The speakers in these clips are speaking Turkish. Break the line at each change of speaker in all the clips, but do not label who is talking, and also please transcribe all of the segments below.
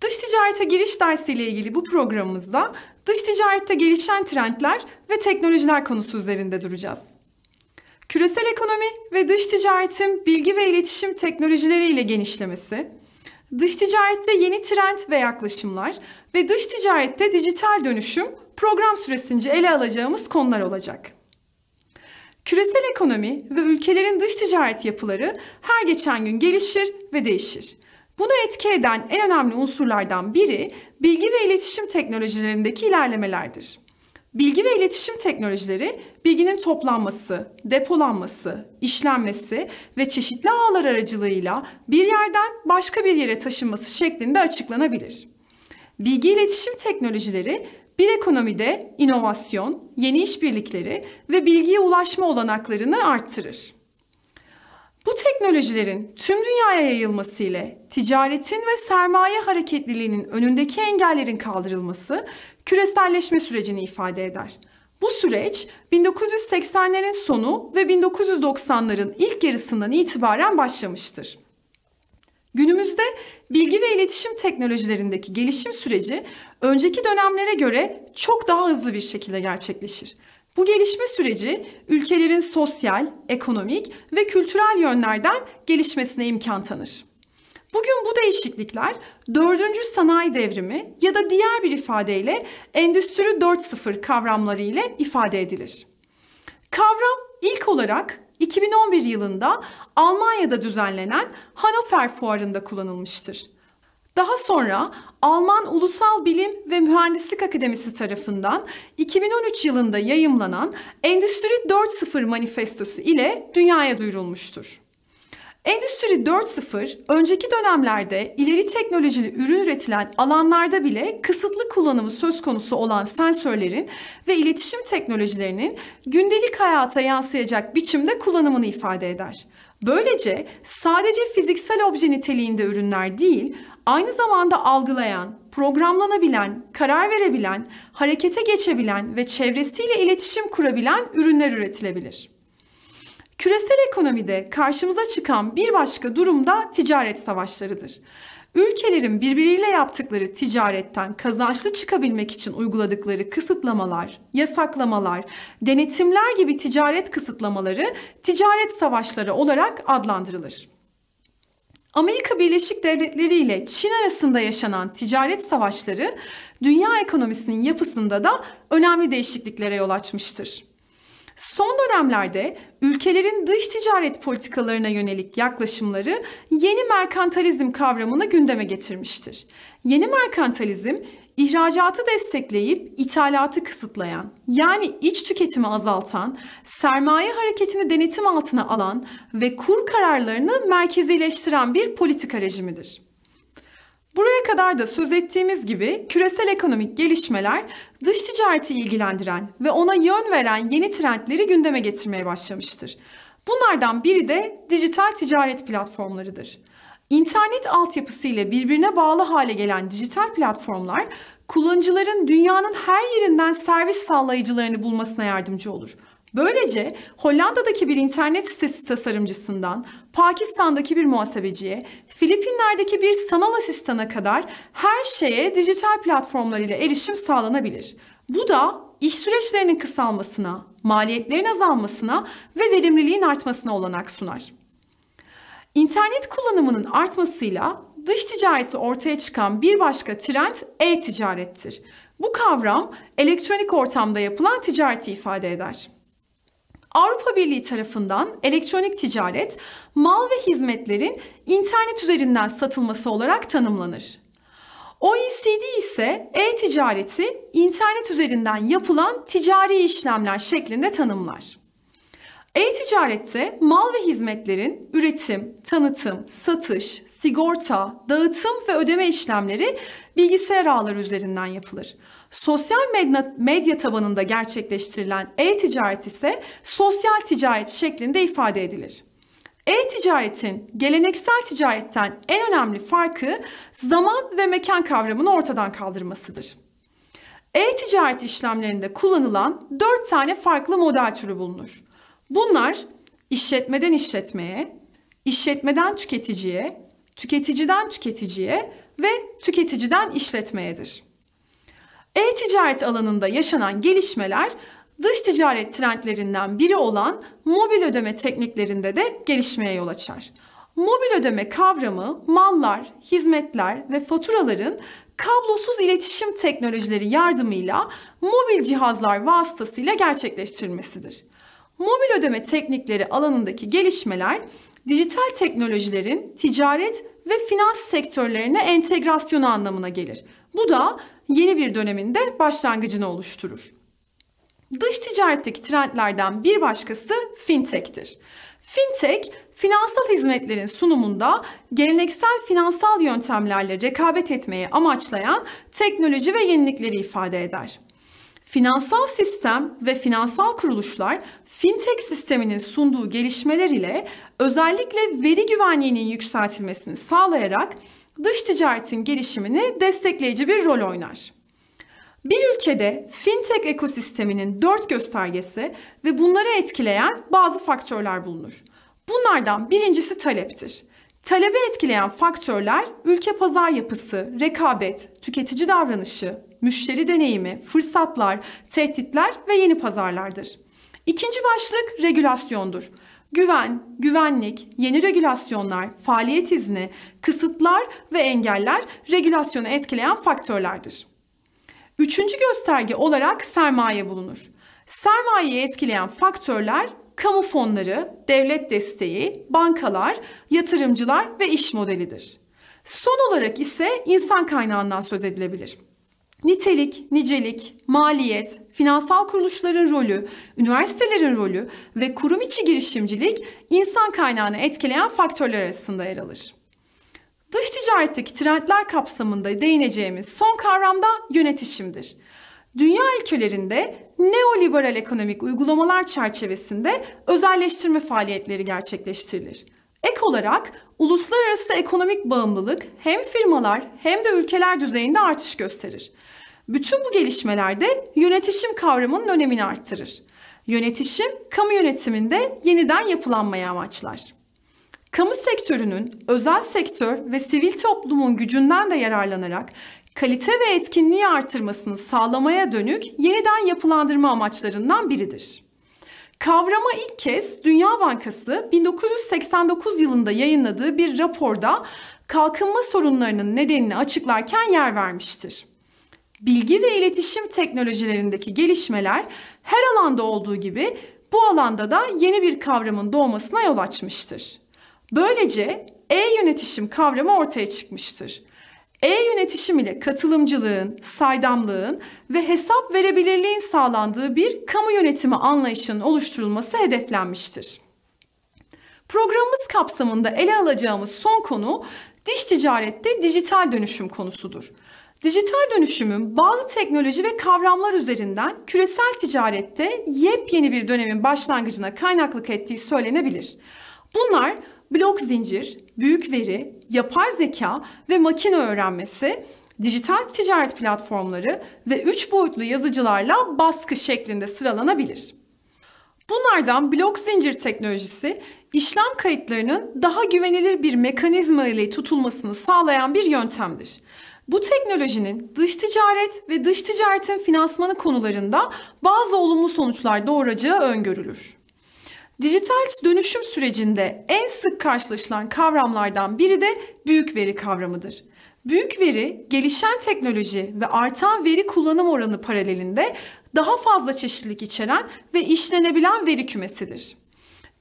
Dış ticarete giriş dersiyle ilgili bu programımızda dış ticarette gelişen trendler ve teknolojiler konusu üzerinde duracağız. Küresel ekonomi ve dış ticaretin bilgi ve iletişim teknolojileriyle genişlemesi, dış ticarette yeni trend ve yaklaşımlar ve dış ticarette dijital dönüşüm program süresince ele alacağımız konular olacak. Küresel ekonomi ve ülkelerin dış ticaret yapıları her geçen gün gelişir ve değişir. Buna etki eden en önemli unsurlardan biri bilgi ve iletişim teknolojilerindeki ilerlemelerdir. Bilgi ve iletişim teknolojileri bilginin toplanması, depolanması, işlenmesi ve çeşitli ağlar aracılığıyla bir yerden başka bir yere taşınması şeklinde açıklanabilir. Bilgi iletişim teknolojileri bir ekonomide inovasyon, yeni işbirlikleri ve bilgiye ulaşma olanaklarını arttırır. Bu teknolojilerin tüm dünyaya yayılması ile ticaretin ve sermaye hareketliliğinin önündeki engellerin kaldırılması küreselleşme sürecini ifade eder. Bu süreç 1980'lerin sonu ve 1990'ların ilk yarısından itibaren başlamıştır. Günümüzde bilgi ve iletişim teknolojilerindeki gelişim süreci önceki dönemlere göre çok daha hızlı bir şekilde gerçekleşir. Bu gelişme süreci ülkelerin sosyal, ekonomik ve kültürel yönlerden gelişmesine imkan tanır. Bugün bu değişiklikler 4. sanayi devrimi ya da diğer bir ifadeyle Endüstri 4.0 kavramları ile ifade edilir. Kavram ilk olarak 2011 yılında Almanya'da düzenlenen Hannover Fuarı'nda kullanılmıştır. Daha sonra Alman Ulusal Bilim ve Mühendislik Akademisi tarafından 2013 yılında yayımlanan Endüstri 4.0 manifestosu ile dünyaya duyurulmuştur. Endüstri 4.0 önceki dönemlerde ileri teknolojili ürün üretilen alanlarda bile kısıtlı kullanımı söz konusu olan sensörlerin ve iletişim teknolojilerinin gündelik hayata yansıyacak biçimde kullanımını ifade eder. Böylece sadece fiziksel obje niteliğinde ürünler değil, aynı zamanda algılayan, programlanabilen, karar verebilen, harekete geçebilen ve çevresiyle iletişim kurabilen ürünler üretilebilir. Küresel ekonomide karşımıza çıkan bir başka durum da ticaret savaşlarıdır. Ülkelerin birbiriyle yaptıkları ticaretten kazançlı çıkabilmek için uyguladıkları kısıtlamalar, yasaklamalar, denetimler gibi ticaret kısıtlamaları ticaret savaşları olarak adlandırılır. Amerika Birleşik Devletleri ile Çin arasında yaşanan ticaret savaşları dünya ekonomisinin yapısında da önemli değişikliklere yol açmıştır. Son dönemlerde ülkelerin dış ticaret politikalarına yönelik yaklaşımları yeni merkantalizm kavramını gündeme getirmiştir. Yeni merkantalizm ihracatı destekleyip ithalatı kısıtlayan, yani iç tüketimi azaltan, sermaye hareketini denetim altına alan ve kur kararlarını merkezileştiren bir politika rejimidir. Buraya kadar da söz ettiğimiz gibi küresel ekonomik gelişmeler dış ticareti ilgilendiren ve ona yön veren yeni trendleri gündeme getirmeye başlamıştır. Bunlardan biri de dijital ticaret platformlarıdır. İnternet altyapısı ile birbirine bağlı hale gelen dijital platformlar kullanıcıların dünyanın her yerinden servis sağlayıcılarını bulmasına yardımcı olur. Böylece Hollanda'daki bir internet sitesi tasarımcısından Pakistan'daki bir muhasebeciye, Filipinler'deki bir sanal asistana kadar her şeye dijital platformlar ile erişim sağlanabilir. Bu da iş süreçlerinin kısalmasına, maliyetlerin azalmasına ve verimliliğin artmasına olanak sunar. İnternet kullanımının artmasıyla dış ticarette ortaya çıkan bir başka trend e-ticarettir. Bu kavram elektronik ortamda yapılan ticareti ifade eder. Avrupa Birliği tarafından elektronik ticaret, mal ve hizmetlerin internet üzerinden satılması olarak tanımlanır. OECD ise e-ticareti internet üzerinden yapılan ticari işlemler şeklinde tanımlar. E-ticarette mal ve hizmetlerin üretim, tanıtım, satış, sigorta, dağıtım ve ödeme işlemleri bilgisayar ağları üzerinden yapılır. Sosyal medya, medya tabanında gerçekleştirilen e-ticaret ise sosyal ticaret şeklinde ifade edilir. E-ticaretin geleneksel ticaretten en önemli farkı zaman ve mekan kavramını ortadan kaldırmasıdır. E-ticaret işlemlerinde kullanılan 4 tane farklı model türü bulunur. Bunlar işletmeden işletmeye, işletmeden tüketiciye, tüketiciden tüketiciye ve tüketiciden işletmeyedir. E-ticaret alanında yaşanan gelişmeler dış ticaret trendlerinden biri olan mobil ödeme tekniklerinde de gelişmeye yol açar. Mobil ödeme kavramı mallar, hizmetler ve faturaların kablosuz iletişim teknolojileri yardımıyla mobil cihazlar vasıtasıyla gerçekleştirilmesidir. Mobil ödeme teknikleri alanındaki gelişmeler dijital teknolojilerin ticaret ve finans sektörlerine entegrasyonu anlamına gelir. Bu da yeni bir döneminde başlangıcını oluşturur. Dış ticaretteki trendlerden bir başkası fintech'tir. Fintech, finansal hizmetlerin sunumunda geleneksel finansal yöntemlerle rekabet etmeyi amaçlayan teknoloji ve yenilikleri ifade eder. Finansal sistem ve finansal kuruluşlar fintech sisteminin sunduğu gelişmeler ile özellikle veri güvenliğinin yükseltilmesini sağlayarak dış ticaretin gelişimini destekleyici bir rol oynar. Bir ülkede fintech ekosisteminin dört göstergesi ve bunları etkileyen bazı faktörler bulunur. Bunlardan birincisi taleptir. Talebe etkileyen faktörler ülke pazar yapısı, rekabet, tüketici davranışı, müşteri deneyimi, fırsatlar, tehditler ve yeni pazarlardır. İkinci başlık regülasyondur. Güven, güvenlik, yeni regülasyonlar, faaliyet izni, kısıtlar ve engeller regülasyonu etkileyen faktörlerdir. Üçüncü gösterge olarak sermaye bulunur. Sermayeyi etkileyen faktörler kamu fonları, devlet desteği, bankalar, yatırımcılar ve iş modelidir. Son olarak ise insan kaynağından söz edilebilir. Nitelik, nicelik, maliyet, finansal kuruluşların rolü, üniversitelerin rolü ve kurum içi girişimcilik insan kaynağını etkileyen faktörler arasında yer alır. Dış ticaretteki trendler kapsamında değineceğimiz son kavram da yönetişimdir. Dünya ülkelerinde neoliberal ekonomik uygulamalar çerçevesinde özelleştirme faaliyetleri gerçekleştirilir. Ek olarak uluslararası ekonomik bağımlılık hem firmalar hem de ülkeler düzeyinde artış gösterir. Bütün bu gelişmelerde yönetişim kavramının önemini arttırır. Yönetişim, kamu yönetiminde yeniden yapılanmaya amaçlar. Kamu sektörünün özel sektör ve sivil toplumun gücünden de yararlanarak kalite ve etkinliği artırmasını sağlamaya dönük yeniden yapılandırma amaçlarından biridir. Kavrama ilk kez Dünya Bankası 1989 yılında yayınladığı bir raporda kalkınma sorunlarının nedenini açıklarken yer vermiştir. Bilgi ve iletişim teknolojilerindeki gelişmeler her alanda olduğu gibi bu alanda da yeni bir kavramın doğmasına yol açmıştır. Böylece e-yönetişim kavramı ortaya çıkmıştır. E-yönetişim ile katılımcılığın, saydamlığın ve hesap verebilirliğin sağlandığı bir kamu yönetimi anlayışının oluşturulması hedeflenmiştir. Programımız kapsamında ele alacağımız son konu diş ticarette dijital dönüşüm konusudur. Dijital dönüşümün bazı teknoloji ve kavramlar üzerinden küresel ticarette yepyeni bir dönemin başlangıcına kaynaklık ettiği söylenebilir. Bunlar blok zincir, büyük veri, yapay zeka ve makine öğrenmesi dijital ticaret platformları ve üç boyutlu yazıcılarla baskı şeklinde sıralanabilir. Bunlardan blok zincir teknolojisi işlem kayıtlarının daha güvenilir bir mekanizma ile tutulmasını sağlayan bir yöntemdir. Bu teknolojinin dış ticaret ve dış ticaretin finansmanı konularında bazı olumlu sonuçlar doğuracağı öngörülür. Dijital dönüşüm sürecinde en sık karşılaşılan kavramlardan biri de büyük veri kavramıdır. Büyük veri, gelişen teknoloji ve artan veri kullanım oranı paralelinde daha fazla çeşitlilik içeren ve işlenebilen veri kümesidir.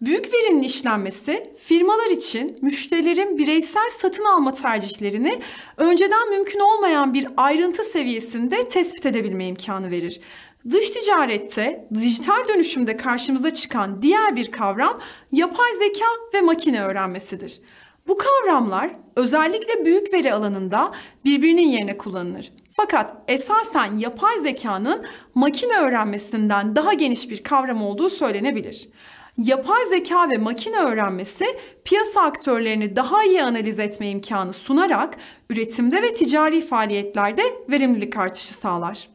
Büyük verinin işlenmesi firmalar için müşterilerin bireysel satın alma tercihlerini önceden mümkün olmayan bir ayrıntı seviyesinde tespit edebilme imkanı verir. Dış ticarette, dijital dönüşümde karşımıza çıkan diğer bir kavram yapay zeka ve makine öğrenmesidir. Bu kavramlar özellikle büyük veri alanında birbirinin yerine kullanılır. Fakat esasen yapay zekanın makine öğrenmesinden daha geniş bir kavram olduğu söylenebilir. Yapay zeka ve makine öğrenmesi piyasa aktörlerini daha iyi analiz etme imkanı sunarak üretimde ve ticari faaliyetlerde verimlilik artışı sağlar.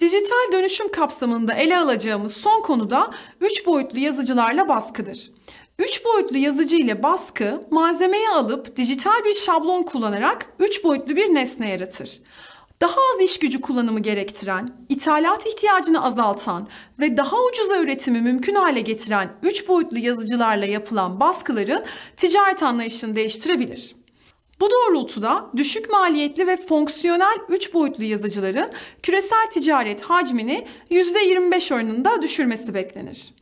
Dijital dönüşüm kapsamında ele alacağımız son konu da 3 boyutlu yazıcılarla baskıdır. 3 boyutlu yazıcı ile baskı malzemeyi alıp dijital bir şablon kullanarak 3 boyutlu bir nesne yaratır. Daha az iş gücü kullanımı gerektiren, ithalat ihtiyacını azaltan ve daha ucuza üretimi mümkün hale getiren 3 boyutlu yazıcılarla yapılan baskıların ticaret anlayışını değiştirebilir. Bu doğrultuda düşük maliyetli ve fonksiyonel 3 boyutlu yazıcıların küresel ticaret hacmini %25 oranında düşürmesi beklenir.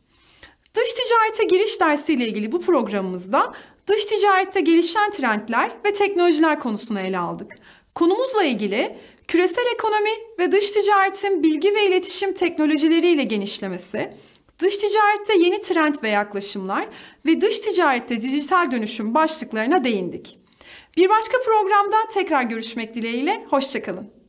Dış ticarete giriş dersiyle ilgili bu programımızda dış ticarette gelişen trendler ve teknolojiler konusunu ele aldık. Konumuzla ilgili küresel ekonomi ve dış ticaretin bilgi ve iletişim teknolojileriyle genişlemesi, dış ticarette yeni trend ve yaklaşımlar ve dış ticarette dijital dönüşüm başlıklarına değindik. Bir başka programda tekrar görüşmek dileğiyle, hoşçakalın.